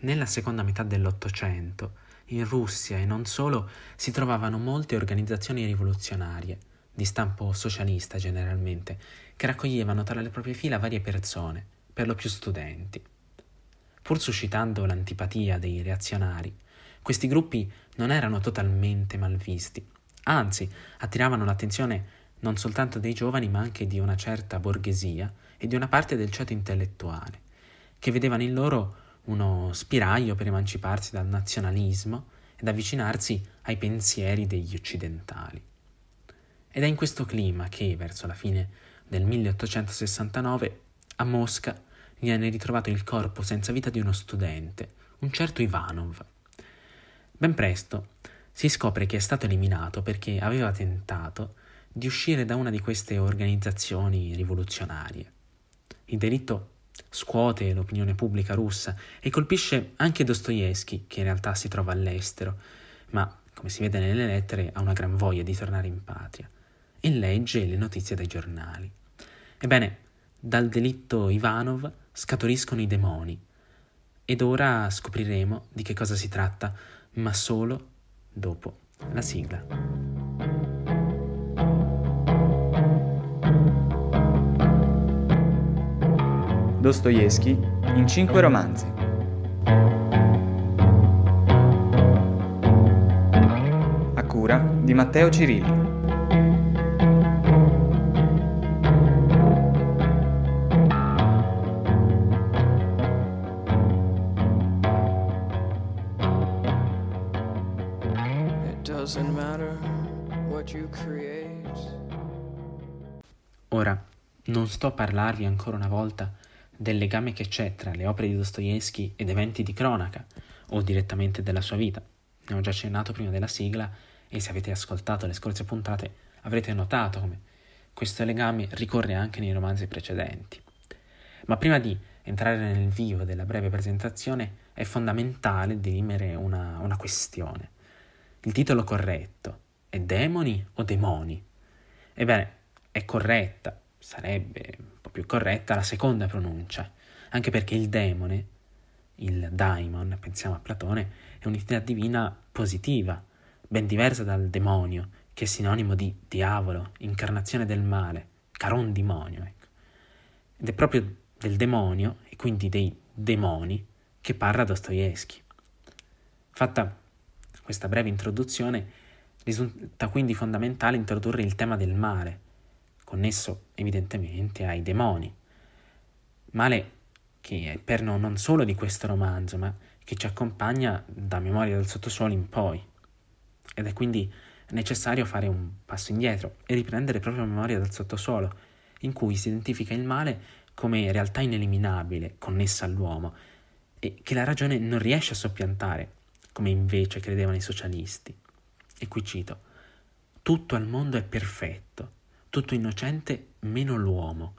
Nella seconda metà dell'Ottocento, in Russia e non solo, si trovavano molte organizzazioni rivoluzionarie, di stampo socialista generalmente, che raccoglievano tra le proprie fila varie persone, per lo più studenti. Pur suscitando l'antipatia dei reazionari, questi gruppi non erano totalmente malvisti, anzi attiravano l'attenzione non soltanto dei giovani ma anche di una certa borghesia e di una parte del ceto intellettuale, che vedevano in loro uno spiraglio per emanciparsi dal nazionalismo ed avvicinarsi ai pensieri degli occidentali. Ed è in questo clima che, verso la fine del 1869, a Mosca viene ritrovato il corpo senza vita di uno studente, un certo Ivanov. Ben presto si scopre che è stato eliminato perché aveva tentato di uscire da una di queste organizzazioni rivoluzionarie. Il delitto Scuote l'opinione pubblica russa e colpisce anche Dostoevsky, che in realtà si trova all'estero, ma, come si vede nelle lettere, ha una gran voglia di tornare in patria e legge le notizie dai giornali. Ebbene, dal delitto Ivanov scaturiscono i demoni. Ed ora scopriremo di che cosa si tratta, ma solo dopo la sigla. Dostoevsky in cinque romanzi. A cura di Matteo Cirilli. Ora, non sto a parlarvi ancora una volta del legame che c'è tra le opere di Dostoevsky ed eventi di cronaca o direttamente della sua vita. Ne ho già accennato prima della sigla e se avete ascoltato le scorse puntate avrete notato come questo legame ricorre anche nei romanzi precedenti. Ma prima di entrare nel vivo della breve presentazione è fondamentale dirimere una, una questione. Il titolo corretto è Demoni o Demoni? Ebbene, è corretta, sarebbe un po' più corretta la seconda pronuncia, anche perché il demone, il daimon, pensiamo a Platone, è un'entità divina positiva, ben diversa dal demonio, che è sinonimo di diavolo, incarnazione del male, caron demonio. Ecco. Ed è proprio del demonio, e quindi dei demoni, che parla Dostoevsky. Fatta questa breve introduzione, risulta quindi fondamentale introdurre il tema del male, connesso evidentemente ai demoni. Male che è perno non solo di questo romanzo, ma che ci accompagna da Memoria del Sottosuolo in poi. Ed è quindi necessario fare un passo indietro e riprendere proprio Memoria del Sottosuolo, in cui si identifica il male come realtà ineliminabile, connessa all'uomo, e che la ragione non riesce a soppiantare, come invece credevano i socialisti. E qui cito, tutto al mondo è perfetto, tutto innocente meno l'uomo.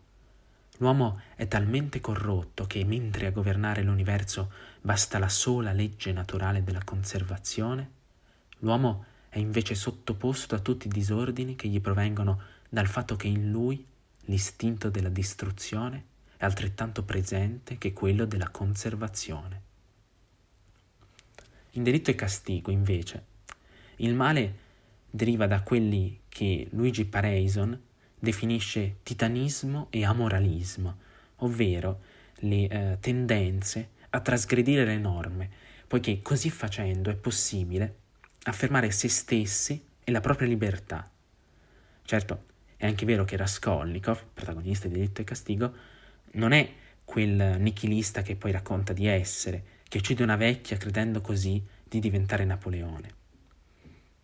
L'uomo è talmente corrotto che mentre a governare l'universo basta la sola legge naturale della conservazione, l'uomo è invece sottoposto a tutti i disordini che gli provengono dal fatto che in lui l'istinto della distruzione è altrettanto presente che quello della conservazione. In delitto e castigo, invece, il male deriva da quelli che Luigi Pareison definisce titanismo e amoralismo, ovvero le eh, tendenze a trasgredire le norme, poiché così facendo è possibile affermare se stessi e la propria libertà. Certo, è anche vero che Raskolnikov, protagonista di Delitto e Castigo, non è quel nichilista che poi racconta di essere, che uccide una vecchia credendo così di diventare Napoleone.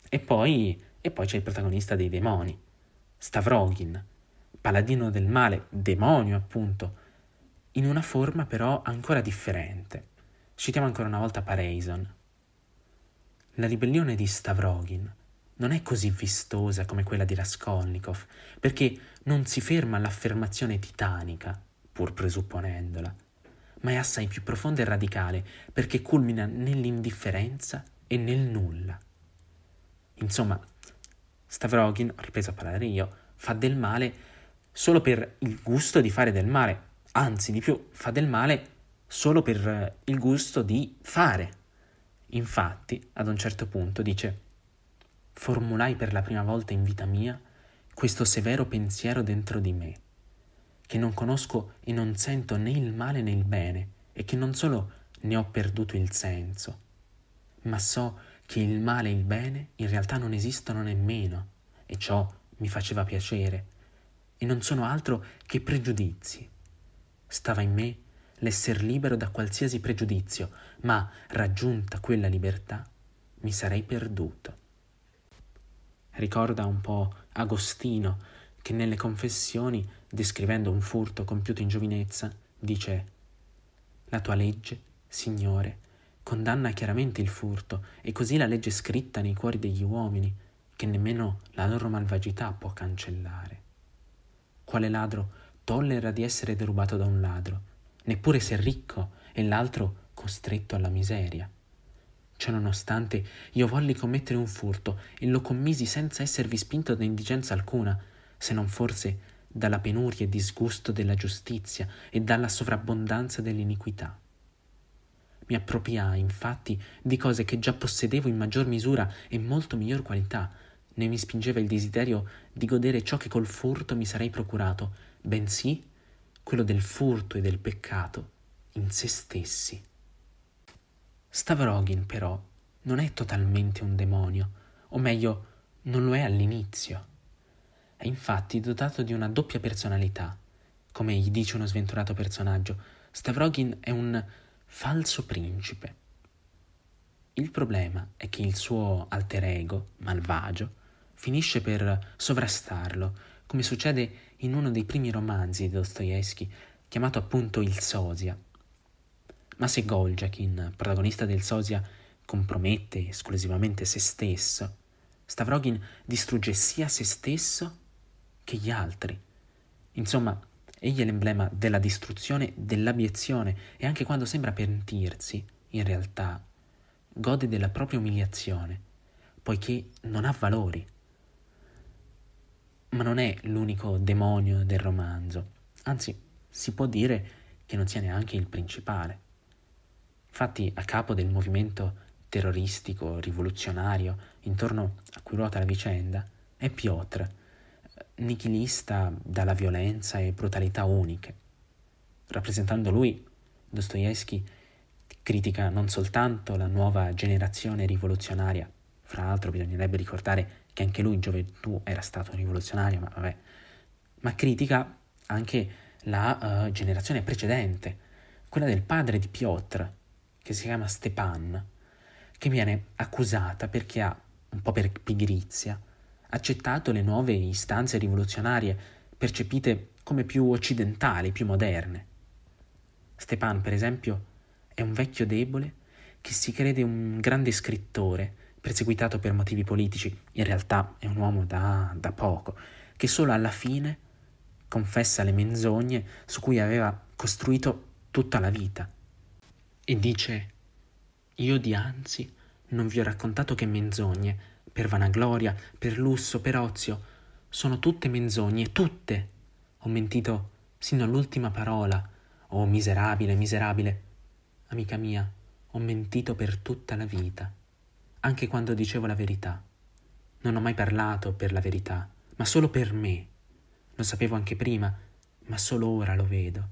E poi, e poi c'è il protagonista dei demoni, Stavrogin, paladino del male, demonio appunto, in una forma però ancora differente. Citiamo ancora una volta Pareison. La ribellione di Stavrogin non è così vistosa come quella di Raskolnikov, perché non si ferma all'affermazione titanica, pur presupponendola, ma è assai più profonda e radicale, perché culmina nell'indifferenza e nel nulla. Insomma, Stavrogin, ho ripreso a parlare io, fa del male solo per il gusto di fare del male, anzi di più, fa del male solo per eh, il gusto di fare. Infatti, ad un certo punto dice, formulai per la prima volta in vita mia questo severo pensiero dentro di me, che non conosco e non sento né il male né il bene, e che non solo ne ho perduto il senso, ma so che che il male e il bene in realtà non esistono nemmeno, e ciò mi faceva piacere, e non sono altro che pregiudizi. Stava in me l'esser libero da qualsiasi pregiudizio, ma raggiunta quella libertà mi sarei perduto. Ricorda un po' Agostino che nelle confessioni, descrivendo un furto compiuto in giovinezza, dice La tua legge, Signore, condanna chiaramente il furto, e così la legge scritta nei cuori degli uomini, che nemmeno la loro malvagità può cancellare. Quale ladro tollera di essere derubato da un ladro, neppure se ricco e l'altro costretto alla miseria? Ciononostante, io volli commettere un furto e lo commisi senza esservi spinto da indigenza alcuna, se non forse dalla penuria e disgusto della giustizia e dalla sovrabbondanza dell'iniquità. Mi appropriai, infatti, di cose che già possedevo in maggior misura e molto miglior qualità, né mi spingeva il desiderio di godere ciò che col furto mi sarei procurato, bensì quello del furto e del peccato in se stessi. Stavrogin, però, non è totalmente un demonio, o meglio, non lo è all'inizio. È infatti dotato di una doppia personalità. Come gli dice uno sventurato personaggio, Stavrogin è un falso principe. Il problema è che il suo alter ego, malvagio, finisce per sovrastarlo, come succede in uno dei primi romanzi di Dostoevsky, chiamato appunto Il Sosia. Ma se Golgiakin, protagonista del Sosia, compromette esclusivamente se stesso, Stavrogin distrugge sia se stesso che gli altri. Insomma, Egli è l'emblema della distruzione, dell'abiezione e anche quando sembra pentirsi, in realtà gode della propria umiliazione, poiché non ha valori. Ma non è l'unico demonio del romanzo, anzi si può dire che non sia neanche il principale. Infatti a capo del movimento terroristico rivoluzionario intorno a cui ruota la vicenda è Piotr, nichilista dalla violenza e brutalità uniche. Rappresentando lui, Dostoevsky critica non soltanto la nuova generazione rivoluzionaria, fra l'altro bisognerebbe ricordare che anche lui in gioventù era stato rivoluzionario, ma vabbè, ma critica anche la uh, generazione precedente, quella del padre di Piotr, che si chiama Stepan, che viene accusata perché ha, un po' per pigrizia, accettato le nuove istanze rivoluzionarie, percepite come più occidentali, più moderne. Stepan, per esempio, è un vecchio debole che si crede un grande scrittore, perseguitato per motivi politici, in realtà è un uomo da, da poco, che solo alla fine confessa le menzogne su cui aveva costruito tutta la vita. E dice, io dianzi non vi ho raccontato che menzogne, per vanagloria, per lusso, per ozio. Sono tutte menzogne, tutte. Ho mentito sino all'ultima parola. Oh, miserabile, miserabile. Amica mia, ho mentito per tutta la vita, anche quando dicevo la verità. Non ho mai parlato per la verità, ma solo per me. Lo sapevo anche prima, ma solo ora lo vedo.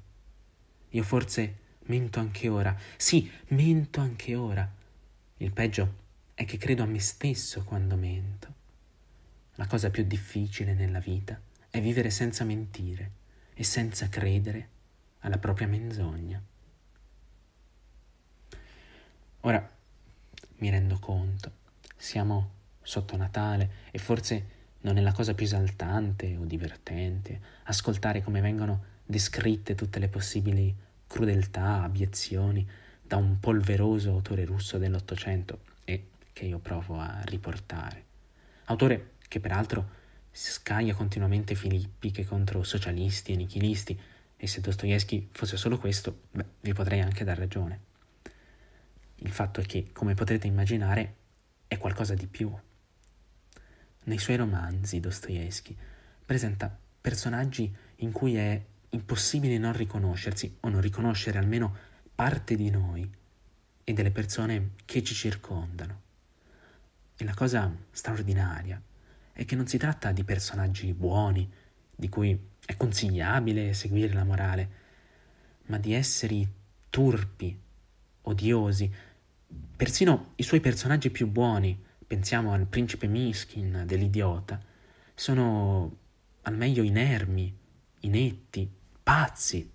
Io forse mento anche ora. Sì, mento anche ora. Il peggio è è che credo a me stesso quando mento. La cosa più difficile nella vita è vivere senza mentire e senza credere alla propria menzogna. Ora mi rendo conto, siamo sotto Natale e forse non è la cosa più esaltante o divertente ascoltare come vengono descritte tutte le possibili crudeltà, abiezioni da un polveroso autore russo dell'Ottocento e che io provo a riportare. Autore che peraltro scaglia continuamente filippiche contro socialisti e nichilisti, e se Dostoevsky fosse solo questo, beh, vi potrei anche dar ragione. Il fatto è che, come potrete immaginare, è qualcosa di più. Nei suoi romanzi Dostoevsky presenta personaggi in cui è impossibile non riconoscersi o non riconoscere almeno parte di noi e delle persone che ci circondano. E la cosa straordinaria è che non si tratta di personaggi buoni, di cui è consigliabile seguire la morale, ma di esseri turpi, odiosi. Persino i suoi personaggi più buoni, pensiamo al principe Miskin dell'idiota, sono al meglio inermi, inetti, pazzi.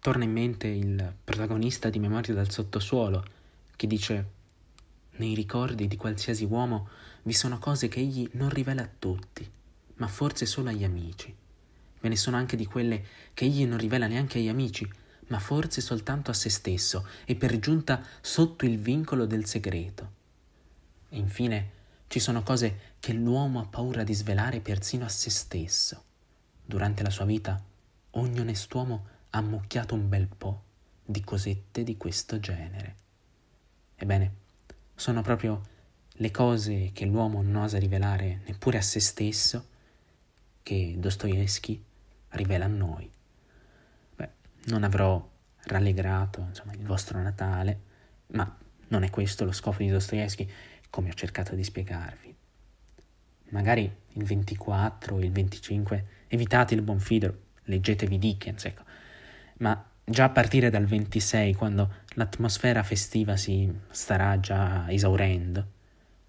Torna in mente il protagonista di Memoria dal sottosuolo, che dice nei ricordi di qualsiasi uomo vi sono cose che egli non rivela a tutti, ma forse solo agli amici. Ve ne sono anche di quelle che egli non rivela neanche agli amici, ma forse soltanto a se stesso e per giunta sotto il vincolo del segreto. E infine ci sono cose che l'uomo ha paura di svelare persino a se stesso. Durante la sua vita ogni onest'uomo ha ammucchiato un bel po' di cosette di questo genere. Ebbene, sono proprio le cose che l'uomo non osa rivelare neppure a se stesso che Dostoevsky rivela a noi. Beh, non avrò rallegrato insomma, il vostro Natale, ma non è questo lo scopo di Dostoevsky, come ho cercato di spiegarvi. Magari il 24, il 25, evitate il Buon Fido, leggetevi Dickens, ecco, ma già a partire dal 26, quando l'atmosfera festiva si starà già esaurendo,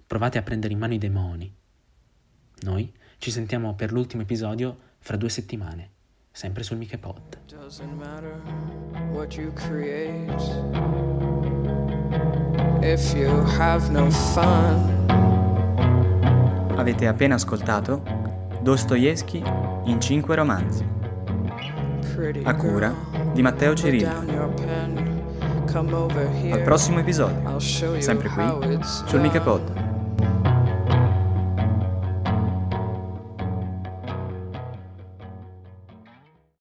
provate a prendere in mano i demoni. Noi ci sentiamo per l'ultimo episodio fra due settimane, sempre sul Miche Doesn't matter what you create if you have no fun. Avete appena ascoltato Dostoevsky in cinque romanzi. A cura di Matteo Cirillo. Al prossimo episodio, sempre qui, sul Micapod.